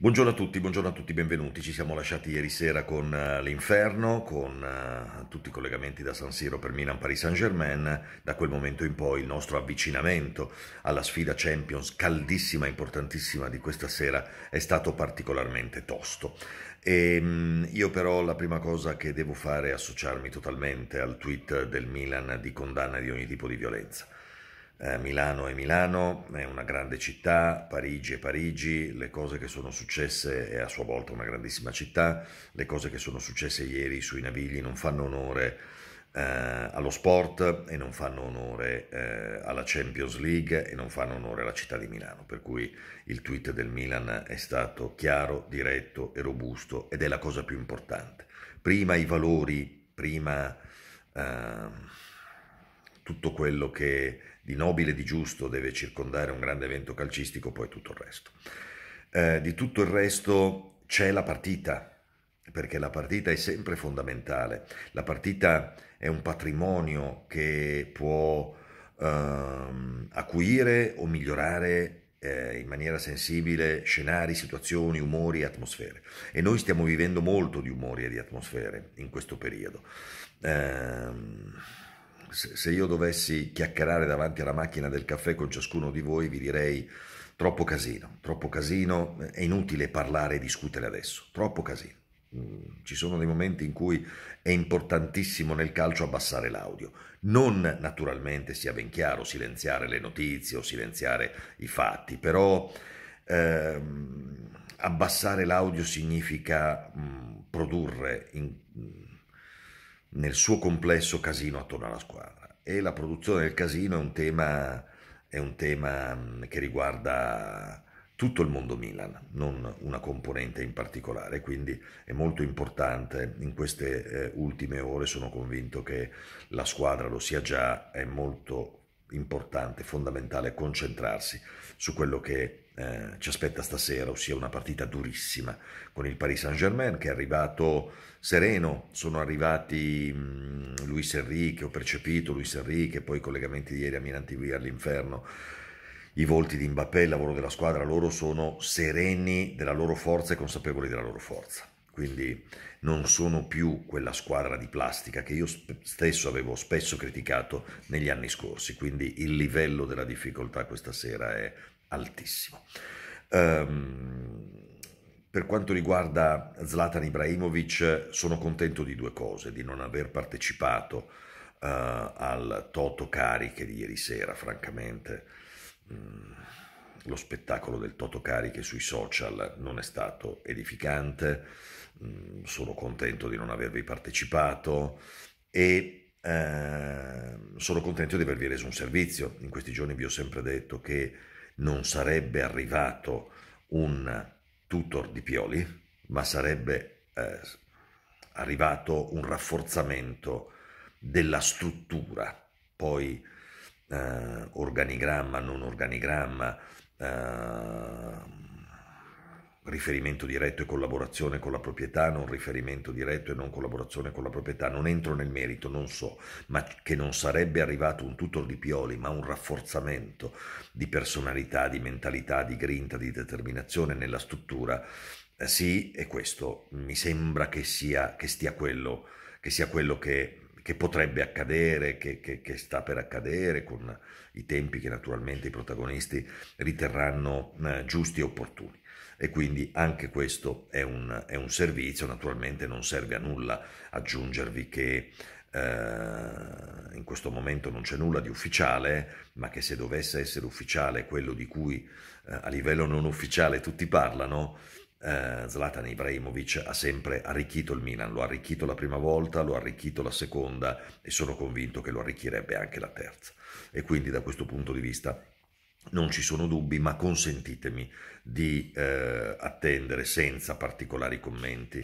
Buongiorno a tutti, buongiorno a tutti, benvenuti. Ci siamo lasciati ieri sera con uh, l'inferno, con uh, tutti i collegamenti da San Siro per Milan Paris Saint Germain. Da quel momento in poi il nostro avvicinamento alla sfida Champions, caldissima, importantissima di questa sera, è stato particolarmente tosto. E, ehm, mh, io però la prima cosa che devo fare è associarmi totalmente al tweet del Milan di condanna di ogni tipo di violenza eh, Milano è Milano, è una grande città, Parigi è Parigi, le cose che sono successe è a sua volta una grandissima città, le cose che sono successe ieri sui Navigli non fanno onore eh, allo sport e non fanno onore eh, alla Champions League e non fanno onore alla città di Milano, per cui il tweet del Milan è stato chiaro, diretto e robusto ed è la cosa più importante. Prima i valori, prima... Uh, tutto quello che di nobile e di giusto deve circondare un grande evento calcistico, poi tutto il resto. Eh, di tutto il resto c'è la partita, perché la partita è sempre fondamentale. La partita è un patrimonio che può ehm, acuire o migliorare eh, in maniera sensibile scenari, situazioni, umori e atmosfere. E noi stiamo vivendo molto di umori e di atmosfere in questo periodo. Eh, se io dovessi chiacchierare davanti alla macchina del caffè con ciascuno di voi, vi direi troppo casino, troppo casino, è inutile parlare e discutere adesso, troppo casino. Mm, ci sono dei momenti in cui è importantissimo nel calcio abbassare l'audio, non naturalmente sia ben chiaro silenziare le notizie o silenziare i fatti, però ehm, abbassare l'audio significa mh, mm, produrre in, nel suo complesso casino attorno alla squadra. E la produzione del casino è un tema, è un tema mm, che riguarda tutto il mondo Milan, non una componente in particolare, quindi è molto importante in queste eh, ultime ore, sono convinto che la squadra lo sia già, è molto importante, fondamentale concentrarsi su quello che eh, ci aspetta stasera, ossia una partita durissima con il Paris Saint-Germain che è arrivato sereno, sono arrivati mh, mm, Luis Enrique, ho percepito Luis Enrique, poi i collegamenti di ieri a Milan TV all'inferno, i volti di Mbappé, il lavoro della squadra, loro sono sereni della loro forza e consapevoli della loro forza quindi non sono più quella squadra di plastica che io stesso avevo spesso criticato negli anni scorsi, quindi il livello della difficoltà questa sera è altissimo. Um, per quanto riguarda Zlatan Ibrahimovic, sono contento di due cose, di non aver partecipato uh, al Toto Cariche di ieri sera, francamente. Mm, lo spettacolo del Toto Cariche sui social non è stato edificante Mm, sono contento di non avervi partecipato e eh, sono contento di avervi reso un servizio. In questi giorni vi ho sempre detto che non sarebbe arrivato un tutor di Pioli, ma sarebbe eh, arrivato un rafforzamento della struttura, poi eh, organigramma, non organigramma eh, riferimento diretto e collaborazione con la proprietà, non riferimento diretto e non collaborazione con la proprietà, non entro nel merito, non so, ma che non sarebbe arrivato un tutor di Pioli, ma un rafforzamento di personalità, di mentalità, di grinta, di determinazione nella struttura. Eh, sì, e questo mi sembra che sia, che stia quello, che, sia quello che, che potrebbe accadere, che, che sta per accadere, con i tempi che naturalmente i protagonisti riterranno eh, giusti e opportuni e quindi anche questo è un, è un servizio, naturalmente non serve a nulla aggiungervi che Uh, in questo momento non c'è nulla di ufficiale, ma che se dovesse essere ufficiale quello di cui uh, a livello non ufficiale tutti parlano, uh, Zlatan Ibrahimovic ha sempre arricchito il Milan, lo ha arricchito la prima volta, lo ha arricchito la seconda e sono convinto che lo arricchirebbe anche la terza. E quindi da questo punto di vista non ci sono dubbi, ma consentitemi di eh, attendere senza particolari commenti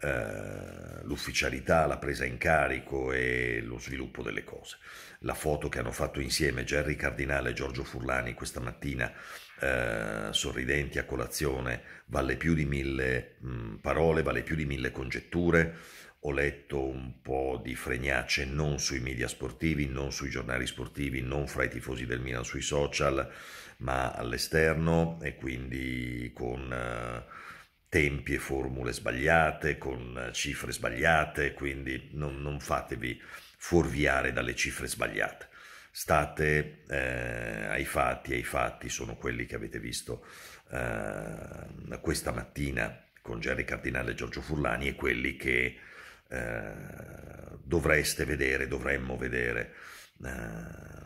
eh, l'ufficialità, la presa in carico e lo sviluppo delle cose. La foto che hanno fatto insieme Gerry Cardinale e Giorgio Furlani questa mattina, eh, sorridenti a colazione, vale più di mille mh, mm, parole, vale più di mille congetture ho letto un po' di fregnacce non sui media sportivi, non sui giornali sportivi, non fra i tifosi del Milan sui social, ma all'esterno e quindi con eh, tempi e formule sbagliate, con eh, cifre sbagliate, quindi non, non fatevi fuorviare dalle cifre sbagliate. State eh, ai fatti, ai fatti sono quelli che avete visto eh, questa mattina con Gerry Cardinale e Giorgio Furlani e quelli che eh, dovreste vedere, dovremmo vedere eh,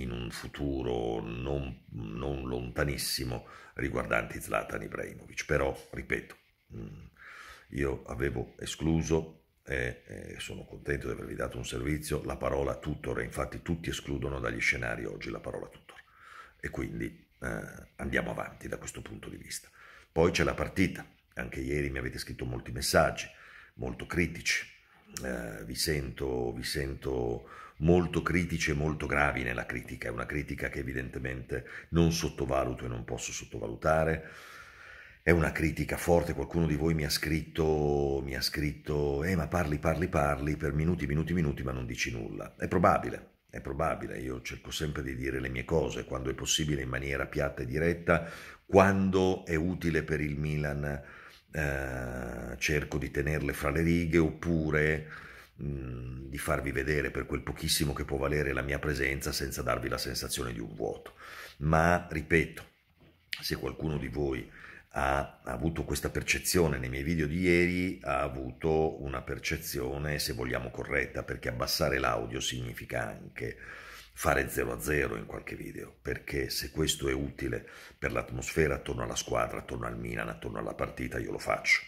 in un futuro non, non, lontanissimo riguardanti Zlatan Ibrahimovic. Però, ripeto, mm, io avevo escluso e, e sono contento di avervi dato un servizio, la parola tutor, infatti tutti escludono dagli scenari oggi la parola tutor e quindi eh, andiamo avanti da questo punto di vista. Poi c'è la partita, anche ieri mi avete scritto molti messaggi, molto critici, eh, vi, sento, vi sento molto critici e molto gravi nella critica, è una critica che evidentemente non sottovaluto e non posso sottovalutare. È una critica forte, qualcuno di voi mi ha scritto, mi ha scritto, eh ma parli, parli, parli per minuti, minuti, minuti, ma non dici nulla. È probabile, è probabile, io cerco sempre di dire le mie cose quando è possibile in maniera piatta e diretta, quando è utile per il Milan eh, cerco di tenerle fra le righe oppure di farvi vedere per quel pochissimo che può valere la mia presenza senza darvi la sensazione di un vuoto. Ma ripeto, se qualcuno di voi ha, avuto questa percezione nei miei video di ieri, ha avuto una percezione, se vogliamo, corretta, perché abbassare l'audio significa anche fare 0 a 0 in qualche video, perché se questo è utile per l'atmosfera attorno alla squadra, attorno al Milan, attorno alla partita, io lo faccio.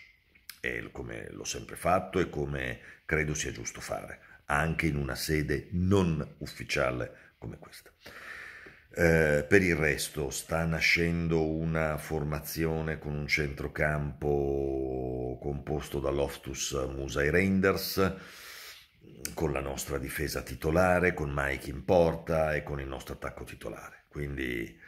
È come l'ho sempre fatto e come credo sia giusto fare, anche in una sede non ufficiale come questa. Eh, per il resto sta nascendo una formazione con un centrocampo composto da Loftus Musai Reinders, con la nostra difesa titolare, con Mike in porta e con il nostro attacco titolare. Quindi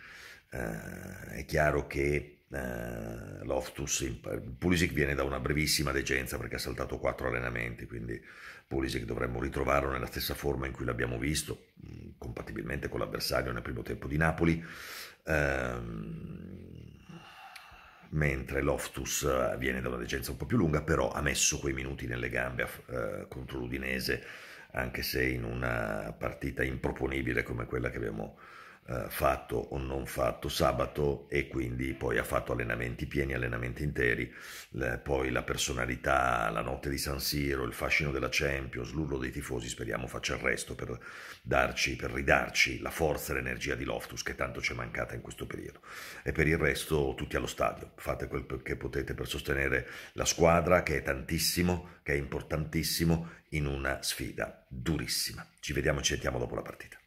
eh, è chiaro che eh, Loftus, Pulisic viene da una brevissima degenza perché ha saltato quattro allenamenti, quindi Pulisic dovremmo ritrovarlo nella stessa forma in cui l'abbiamo visto, mm, compatibilmente con l'avversario nel primo tempo di Napoli. Eh, mentre Loftus eh, viene da una decenza un po' più lunga, però ha messo quei minuti nelle gambe eh, contro l'Udinese, anche se in una partita improponibile come quella che abbiamo eh, fatto o non fatto sabato e quindi poi ha fatto allenamenti pieni, allenamenti interi, le, poi la personalità, la notte di San Siro, il fascino della Champions, l'urlo dei tifosi, speriamo faccia il resto per, darci, per ridarci la forza e l'energia di Loftus che tanto ci è mancata in questo periodo. E per il resto tutti allo stadio, fate quel che potete per sostenere la squadra che è tantissimo, che è importantissimo in una sfida durissima. Ci vediamo e ci sentiamo dopo la partita.